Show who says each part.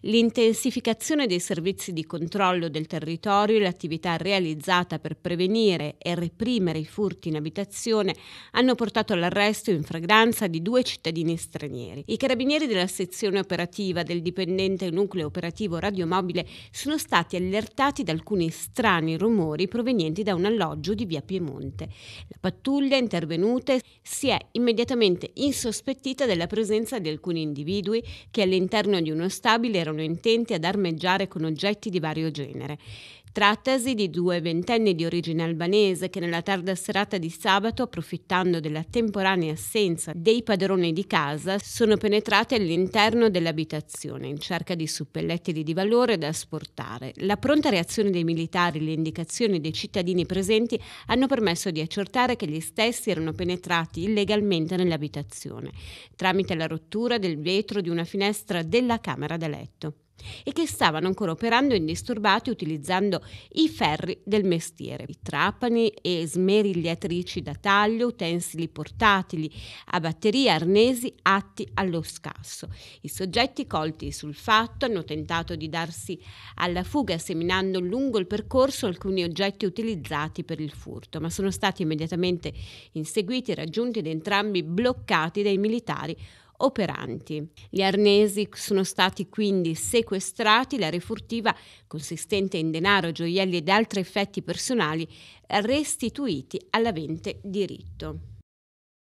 Speaker 1: L'intensificazione dei servizi di controllo del territorio e l'attività realizzata per prevenire e reprimere i furti in abitazione hanno portato all'arresto in fragranza di due cittadini stranieri. I carabinieri della sezione operativa del dipendente nucleo operativo radiomobile sono stati allertati da alcuni strani rumori provenienti da un alloggio di via Piemonte. La pattuglia intervenuta si è immediatamente insospettita della presenza di alcuni individui che all'interno di uno stabile erano intenti ad armeggiare con oggetti di vario genere. Trattasi di due ventenni di origine albanese che nella tarda serata di sabato, approfittando della temporanea assenza dei padroni di casa, sono penetrate all'interno dell'abitazione in cerca di suppellettili di valore da asportare. La pronta reazione dei militari e le indicazioni dei cittadini presenti hanno permesso di accertare che gli stessi erano penetrati illegalmente nell'abitazione tramite la rottura del vetro di una finestra della camera da letto e che stavano ancora operando indisturbati utilizzando i ferri del mestiere, i trapani e smerigliatrici da taglio, utensili portatili a batteria, arnesi atti allo scasso. I soggetti colti sul fatto hanno tentato di darsi alla fuga seminando lungo il percorso alcuni oggetti utilizzati per il furto, ma sono stati immediatamente inseguiti, raggiunti ed entrambi bloccati dai militari operanti. Gli arnesi sono stati quindi sequestrati, la refurtiva, consistente in denaro, gioielli ed altri effetti personali, restituiti all'avente diritto.